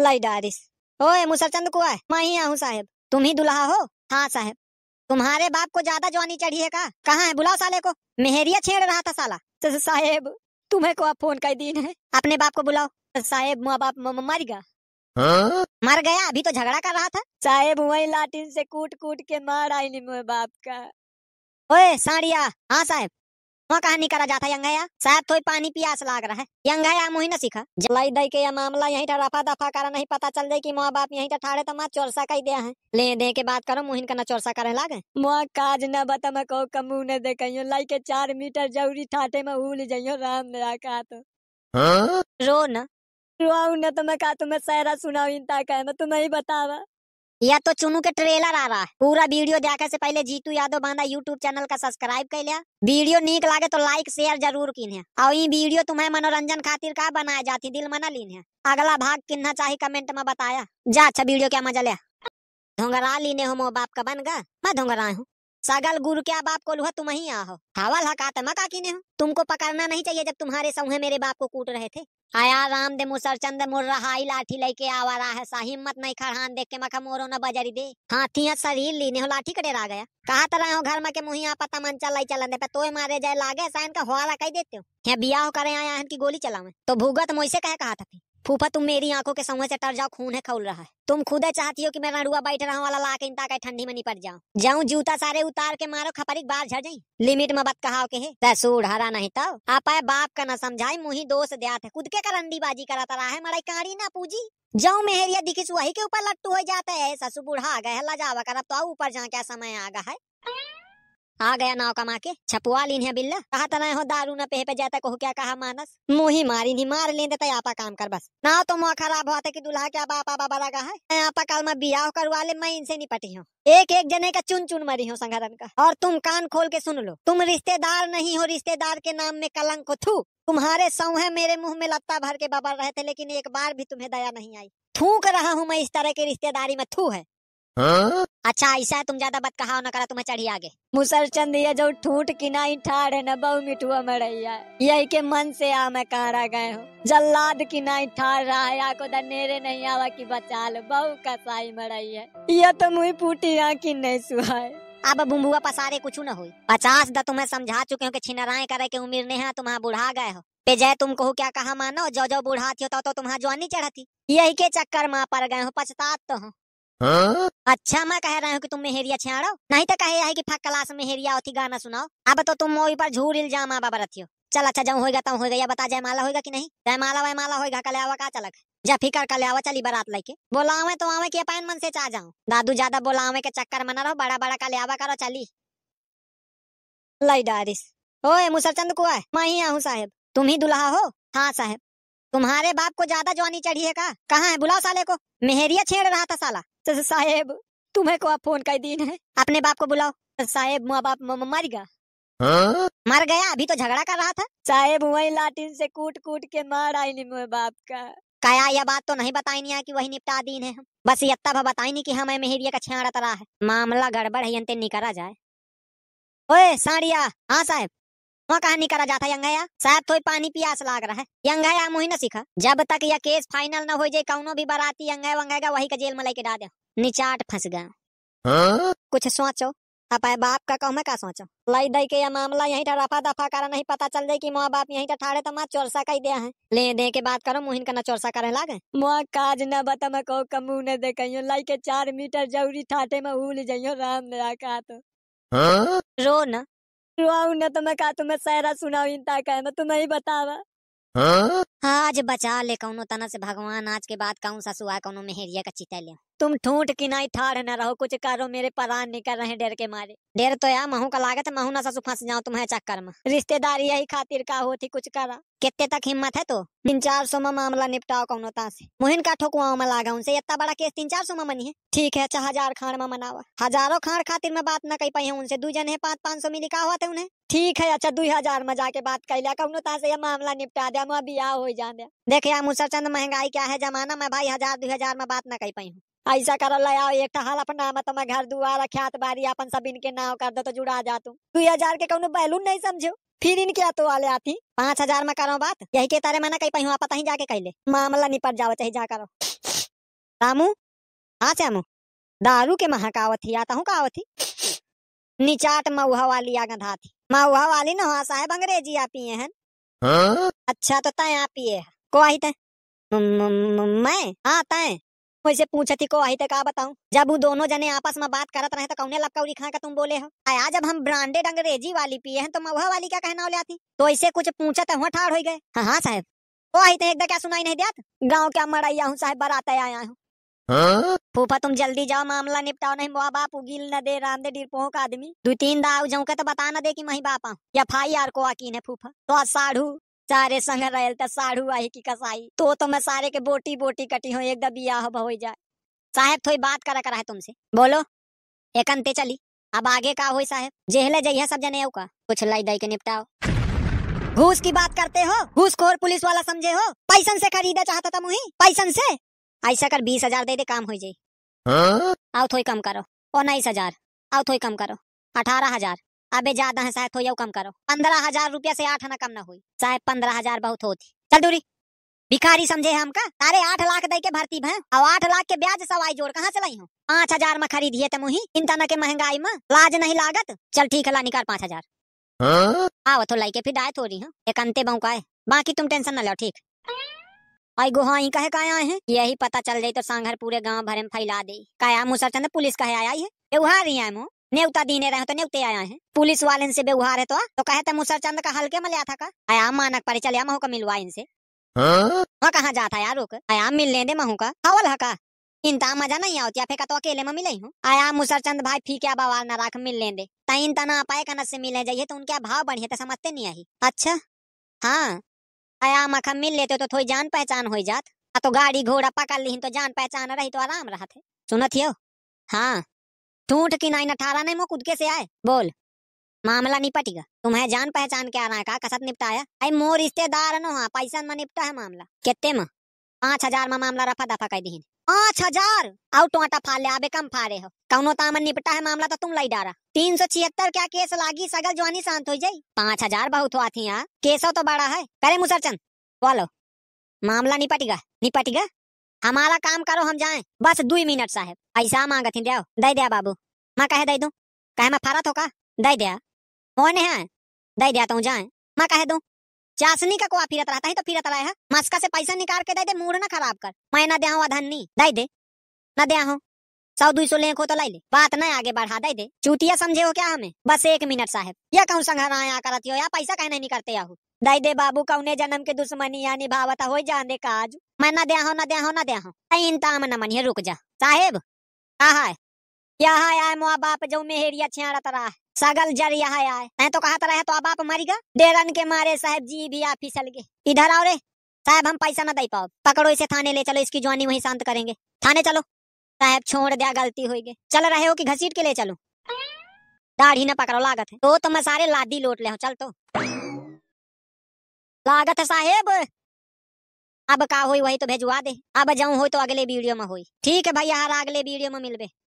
लई डारिस ओए मुसलचंद को मैं ही आऊँ साहेब तुम ही दुल्हा हो हाँ साहेब तुम्हारे बाप को ज्यादा जवानी चढ़ी है का कहाँ है बुलाओ साले को मेहरिया छेड़ रहा था साला साहेब तुम्हें को आप फोन का दिन है अपने बाप को बुलाओ साहेब माँ बाप मर गया हाँ? मर गया अभी तो झगड़ा कर रहा था साहेब वही लाटिन से कूट कूट के मार आई नहीं बाप का ओए साड़िया हाँ साहेब वहाँ कहा करा जाता यंगया शायद तो पानी पियास लाग रहा है यंगया मुही न सीखा जलाई दई के यह मामला यही रफा दफा करा नहीं पता चल जाए की माँ बाप यही ठाड़े तो माँ चोरसा का ही है ले दे के बात करो मुहिन का न चोरसा करे लागे माँ काज न बता मैं कहो कमू न दे कही लाई के चार मीटर जरूरी ठाटे में भूल जाइयो राम मेरा कहा तो रो न रो न तो मैं कहा तुम्हें सहरा सुना इनता तुम्हें ही बतावा या तो चुनू के ट्रेलर आ रहा है पूरा वीडियो देखे से पहले जीतू यादव बांधा यूट्यूब चैनल का सब्सक्राइब कर लिया वीडियो नीक लगे तो लाइक शेयर जरूर किन है और ये वीडियो तुम्हें मनोरंजन खातिर का बनाया जाती दिल मना लीन है अगला भाग किन्ना चाहिए कमेंट में बताया जा अच्छा वीडियो क्या मजा लिया ढोंगरा लीने हो मो बाप का बन गा मैं ढोंगरा हूँ सगल गुरु क्या बाप को लुहा तुम ही आहो हवल हका मका किने हो तुमको पकड़ना नहीं चाहिए जब तुम्हारे सौहे मेरे बाप को कूट रहे थे आया राम दे मुसर चंद मुर रहा लाठी लेके आवा रहा है सा हिम्मत नहीं खड़हान देख के मखा मोरो न बजरी दे हाथी हथ शरीर लीने हो लाठी कटे रह गया कहा तरह हो घर में के मुहिया पता मन चल चलन दे पे तो मारे जाए लागे साइन का हुआ कह देते हो यहाँ ब्याह करे आया की गोली चलावे तो भूगत मुझसे कहे कहा था फूफा तुम मेरी आंखों के समूह से टर जाओ खून है खोल रहा है तुम खुद चाहती हो कि मैं रुआ बैठ रहा वाला ला के इन ताकि ठंडी में निपट जाऊं जाऊं जूता सारे उतार के मारो खपरी बार झड़ जाई लिमिट में बात कहा के सूढ़ हरा नहीं तो आप बाप का ना समझाई मुही दोष दियात है खुद के करंदी बाजी कराता रहा है मराई कारी ना पूजी जाओ मेहरिया दिखी वही के ऊपर लट्टू हो जाता है ससु बुढ़ा आ है लजावा कर अब तो ऊपर जहाँ क्या समय आ गया है आ गया नाव कमा के छपुआ लीन है बिल्ला कहा तना हो दारू न पेहे पे जाता कहो क्या कहा मानस ही मारी नहीं मार ले देता आपा काम कर बस ना तो मुआ खराब हुआ था की दूल्हा क्या बापा बाबा रगा है आपा कल मैं बियाह करवा ले मैं इनसे निपटी हूँ एक एक जने का चुन चुन मरी हूँ संगठन का और तुम कान खोल के सुन लो तुम रिश्तेदार नहीं हो रिश्तेदार के नाम में कलंक हो थू तुम्हारे सौ है मेरे मुंह में लत्ता भर के बबर रहे थे लेकिन एक बार भी तुम्हें दया नहीं आई थूक रहा हूँ मैं इस तरह की रिश्तेदारी में थू है हाँ? अच्छा ऐसा तुम ज्यादा बात कहा न करा तुम्हें चढ़ी आगे मुसर चंद ये जो ठूट कि नहीं ठाड़ है न बहु मिठुआ मरैया यही के मन से आ मैं कारा गए हूँ जल्लाद की नहीं ठाड़ रहा है आको दनेरे नहीं आवा की बचा लो बहु कसाई में है ये तो मुई फूटी आँखी नहीं सुहाए अब बुम्बुआ पसारे कुछ न हुई पचास दा तुम्हें समझा चुके हो कि छिनराए करे के उम्र नहीं है तुम्हारा बुढ़ा गए हो पे जय तुम कहो क्या कहा मानो जो जो बुढ़ाती हो तो, तो तुम्हारा जवानी थी यही के चक्कर माँ पर गए हो पछतात तो हूँ हा? अच्छा मैं कह रहा हूँ कि तुम मेहरिया छेड़ो नहीं तो कहे है कि फक क्लास मेहरिया होती गाना सुनाओ अब तो तुम वही पर झूठ इल्जाम आबा बरतियो चल अच्छा जाऊँ होगा तब होगा या बता जयमाला होगा कि नहीं जयमाला वयमाला होगा कल्यावा का चलक जब फिकर कल्यावा चली बारात लेके बोलावे तो आवे की अपन मन से चाह जाऊँ दादू ज्यादा बोलावे के चक्कर मना रहो बड़ा बड़ा कल्यावा करो चली लई डारिस ओए मुसरचंद कुआ मैं ही आऊँ साहेब तुम ही दुल्हा हो हाँ साहेब तुम्हारे बाप को ज्यादा जवानी चढ़ी है का कहाँ है बुलाओ साले को मेहरिया छेड़ रहा था साला तो साहेब तुम्हें को आप फोन का दिन है अपने बाप को बुलाओ तो साहेब माँ बाप मर गया हाँ? मर गया अभी तो झगड़ा कर रहा था साहेब वही लाटिन से कूट कूट के आई नी नहीं बाप का कया यह बात तो नहीं बताई नहीं कि वही निपटा दीन है हम बस ये भा बताई नहीं कि हमें मेहरिया का छेड़ा तरा है मामला गड़बड़ है अंते निकरा जाए ओए साड़िया हाँ साहेब वो कहा करा जाता यंगया शायद तो पानी पियास लाग रहा है यंगया मुही न सीखा जब तक यह केस फाइनल न हो जाए कौनो भी बराती यंगया वंगेगा वही का जेल में लेके डाल दे निचाट फंस गया हाँ? कुछ सोचो अपाय बाप का कहो मैं का सोचो लई दई के यह मामला यही रफा दफा कर नहीं पता चल जाए की मोह बाप यही ठाड़े तो माँ चोरसा का ही दिया है ले दे के बात करो मुहिन का ना चोरसा करे लागे मोह काज न बता मैं कहूँ कमू ने दे कहियो लई के चार मीटर जरूरी ठाटे में उल जाइयो राम ने रखा तो हाँ? रो ना रुआ न तो मैं कहा तुम्हें सहरा सुना इंता का मैं तुम्हें ही बतावा हाँ, आज बचा ले कौनो तना से भगवान आज के बाद कौन ससु कौनो मेहरिया का चिता ले तुम ठूठ की नहीं ठार न रहो कुछ करो मेरे परान निकल रहे डेर के मारे डेर तो या महू का लागत महू ना ससु फंस जाओ तुम्हें चक्कर में रिश्तेदारी यही खातिर का होती कुछ करा कितने तक हिम्मत है तो तीन चार सौ में मामला निपटाओ कौनो ता से मोहन का ठोकुआ में लागा उनसे इतना बड़ा केस तीन चार सौ में मनी है ठीक है अच्छा हजार खाण में मनावा हजारों खाण खातिर में बात न कही पाई उनसे दू जन है पाँच पाँच सौ मिली का हुआ उन्हें ठीक है अच्छा दू हजार में जाके बात कर लिया कहू से यह मामला निपटा दे मुआ बियाह हो जा दे देखे मुसर चंद महंगाई क्या है जमाना में भाई हजार दू हजार में बात न कर पाई हूँ ऐसा कर लाओ एक तो हाल अपना तो मैं घर दुआ ख्यात बारी अपन सब इनके नाव कर दो तो जुड़ा जा तू दू हजार के कहू बैलू नहीं समझो फिर इन क्या तो वाले आती पाँच हजार में करो बात यही के तारे मना कही पाई पता ही जाके कह ले मामला निपट जाओ चाहे जा करो रामू हाँ श्यामू दारू के महकावत ही आता हूँ का आवत ही निचाट मऊहा वाली आगंधा थी महुआ वाली नवा हाँ, साहेब अंग्रेजी आप पिए हैं हाँ? अच्छा तो तय आप पिए को आई तय मैं हाँ तय वैसे पूछा थी को आई तक कहा बताऊं जब वो दोनों जने आपस में बात करत रहे तो कौने लपकौड़ी खा का तुम बोले हो आया जब हम ब्रांडेड अंग्रेजी वाली पिए हैं तो महुआ वाली क्या कहना आती तो ऐसे कुछ पूछा तो वहाँ ठाड़ हो गए हाँ हाँ साहब को आई थे एक क्या सुनाई नहीं दिया गाँव क्या मड़ैया हूँ साहब आते आया हूँ फूफा तुम जल्दी जाओ मामला निपटाओ नहीं माँ बाप उगिल न दे रामदे डीरपोह का आदमी दो तीन दाऊ जाऊ का तो बता ना दे कि मही बाप आऊ या आई आर को आकीन है फूफा तो साढ़ू सारे संग रहल तो साढ़ू आई की कसाई तो तो मैं सारे के बोटी बोटी कटी हूँ एकदम ब्याह हो जाए साहेब थोड़ी बात करा करा है तुमसे बोलो एक अंत चली अब आगे का हो साहेब जेहले जइया सब जने का कुछ लाई दई के निपटाओ घूस की बात करते हो घूसखोर पुलिस वाला समझे हो पैसन से खरीदा चाहता था मुही पैसन से ऐसा कर बीस हजार दे दे काम हो जाये हाँ? आओ थोड़ी कम करो उन्नीस हजार आओ थोड़ी कम करो अठारह हजार अबे ज्यादा है शायद थोड़ी कम करो पंद्रह हजार रुपया से आठ ना कम ना हुई शायद पंद्रह हजार बहुत होती चल दूरी भिखारी समझे हमका अरे आठ लाख दे के भर्ती भे और आठ लाख के ब्याज सवाई जोड़ कहाँ चलाई हूँ पाँच हजार में खरीदिए तो मुही इन तना के महंगाई में लाज नहीं लागत चल ठीक है ला निकाल पाँच हजार हाँ? आओ तो लाइके फिर डाय थोड़ी हूँ एक अंत बहु का बाकी तुम टेंशन न लो ठीक आई गोहा ही कहे का आए हैं यही पता चल जाये तो सांघर पूरे गांव भर में फैला दे काया चंद तो पुलिस कहे आया है व्यवहार ही आए नेवता दीने रहे तो नेवते आया है पुलिस वाले से व्यवहार है तो हाँ? तो कहे तो चंद का हल्के में लिया था का आया हाँ, मानक पर चल हाँ, महू का मिलवा इनसे हाँ कहाँ जाता यार रुक आया ले दे महू का हवल हका इनता मजा नहीं आवती फेका तो अकेले में मिले हूँ आया चंद भाई फी क्या बवाल ना रख मिल ले दे तीन तना पाए कनस से मिले जाइए तो उनके भाव बढ़िया तो समझते नहीं आई अच्छा हाँ आया मखा मिल लेते तो थोड़ी जान पहचान हो जात आ तो गाड़ी घोड़ा पकड़ ली तो जान पहचान रही तो आराम रहा थे सुनत हो हाँ टूट की नाइन अठारह नहीं मो के से आए बोल मामला निपटेगा तुम्हें जान पहचान के आ रहा है का कसत निपटाया आई मोर रिश्तेदार नो हाँ पैसा में निपटा है मामला कितने में पाँच हजार में मामला रफा दफा कर दी पाँच हजार और टोटा फाड़ ले आबे कम फाड़े हो कौनो तामन निपटा है मामला तो तुम लई डारा तीन सौ छिहत्तर क्या केस लागी सगल जवानी शांत हो जाये पाँच हजार बहुत हुआ थी यहाँ केसो तो बड़ा है करे मुसरचंद बोलो मामला निपटेगा निपटेगा हमारा काम करो हम जाए बस दो मिनट साहब ऐसा मांग थी दे दिया बाबू मैं कहे दे दू कहे मैं फारत हो का दे दिया होने है दे दिया तू तो जाए मैं कहे दू चाशनी का कुआ फिरत रहता है तो फिरत रहा है मस्का से पैसा निकाल के दे दे मूड ना खराब कर मैं ना दे धन्नी दे दे ना दे सौ दुई सौ हो तो लाई ले बात ना आगे बढ़ा दे दे चूतिया समझे हो क्या हमें बस एक मिनट साहब या कहूँ संघराया करती हो या पैसा कहने नहीं करते आहो दई दे बाबू कौने जन्म के दुश्मनी यानी भावता हो जान दे काज मैं ना हूँ ना दे ना दे इंताम न मनिये रुक जा साहेब कहा है यहाँ आए मुआ बाप जो मेहरिया छिया रहा है सगल जर यहाँ आए मैं तो कहा था तो अब आप मरीगा डेरन के मारे साहब जी भी आप फिसल गए इधर आओ रे साहब हम पैसा ना दे पाओ पकड़ो इसे थाने ले चलो इसकी जवानी वहीं शांत करेंगे थाने चलो साहब छोड़ दिया गलती हो गई चल रहे हो कि घसीट के ले चलो दाढ़ी ना पकड़ो लागत है तो तुम सारे लादी लोट ले हो चल तो लागत है साहेब अब का हुई वही तो भेजवा दे अब जाऊं हो तो अगले वीडियो में हुई ठीक है भैया हर अगले वीडियो में मिलवे